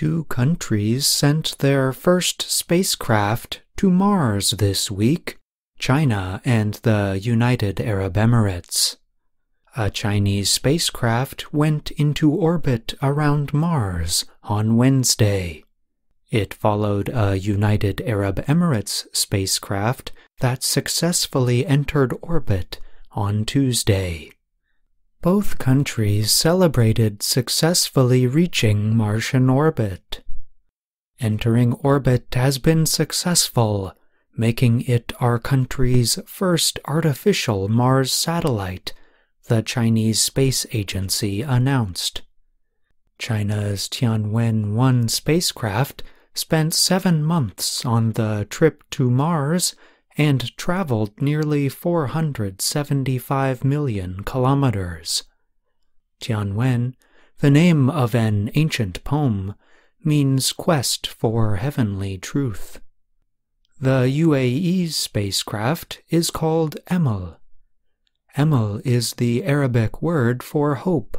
two countries sent their first spacecraft to Mars this week China and the United Arab Emirates. A Chinese spacecraft went into orbit around Mars on Wednesday. It followed a United Arab Emirates spacecraft that successfully entered orbit on Tuesday. Both countries celebrated successfully reaching Martian orbit. Entering orbit has been successful, making it our country's first artificial Mars satellite, the Chinese Space Agency announced. China's Tianwen 1 spacecraft spent seven months on the trip to Mars and traveled nearly 475 million kilometers. Tianwen, the name of an ancient poem, means quest for heavenly truth. The UAE's spacecraft is called Emil. Emil is the Arabic word for hope.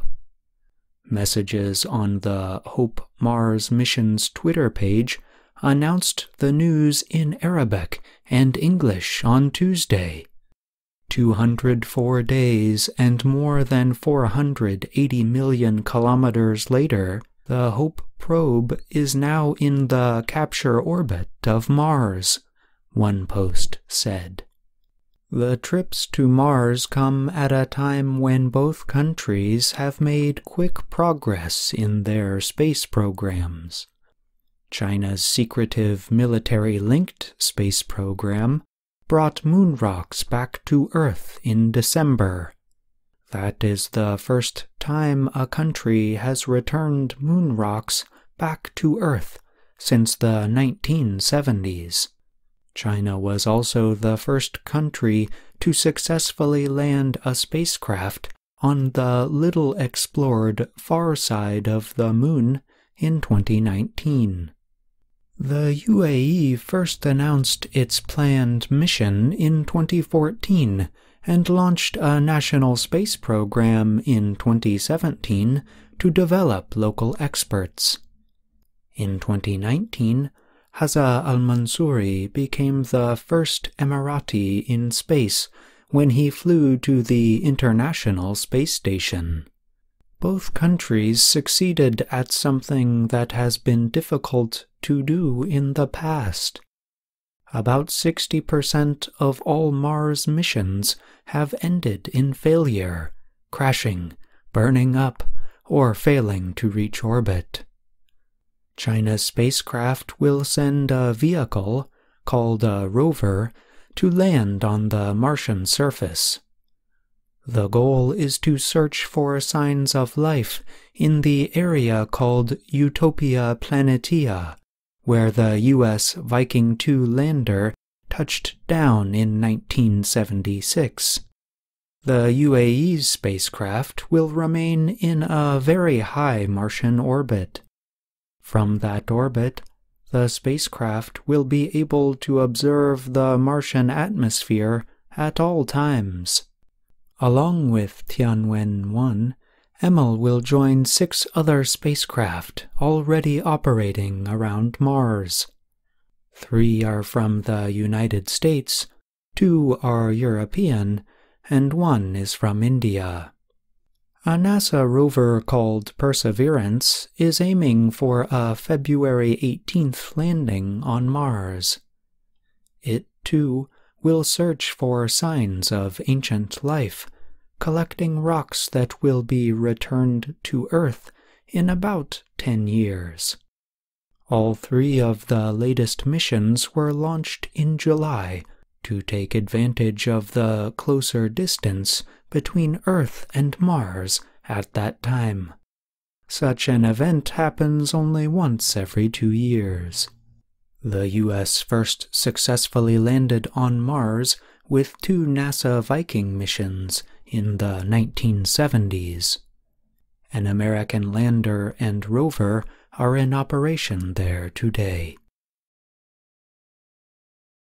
Messages on the Hope Mars Mission's Twitter page announced the news in Arabic and English on Tuesday. 204 days and more than 480 million kilometers later, the HOPE probe is now in the capture orbit of Mars, one post said. The trips to Mars come at a time when both countries have made quick progress in their space programs. China's secretive military linked space program brought moon rocks back to Earth in December. That is the first time a country has returned moon rocks back to Earth since the 1970s. China was also the first country to successfully land a spacecraft on the little explored far side of the moon in 2019. The UAE first announced its planned mission in 2014 and launched a national space program in 2017 to develop local experts. In 2019, Hazza al Mansouri became the first Emirati in space when he flew to the International Space Station. Both countries succeeded at something that has been difficult to do in the past. About 60% of all Mars missions have ended in failure, crashing, burning up, or failing to reach orbit. China's spacecraft will send a vehicle, called a rover, to land on the Martian surface. The goal is to search for signs of life in the area called Utopia Planetia, where the U.S. Viking II lander touched down in 1976. The UAE's spacecraft will remain in a very high Martian orbit. From that orbit, the spacecraft will be able to observe the Martian atmosphere at all times. Along with Tianwen-1, Emil will join six other spacecraft already operating around Mars. Three are from the United States, two are European, and one is from India. A NASA rover called Perseverance is aiming for a February 18th landing on Mars. It, too, will search for signs of ancient life, collecting rocks that will be returned to Earth in about 10 years. All three of the latest missions were launched in July to take advantage of the closer distance between Earth and Mars at that time. Such an event happens only once every two years. The US first successfully landed on Mars with two NASA Viking missions in the 1970s. An American lander and rover are in operation there today.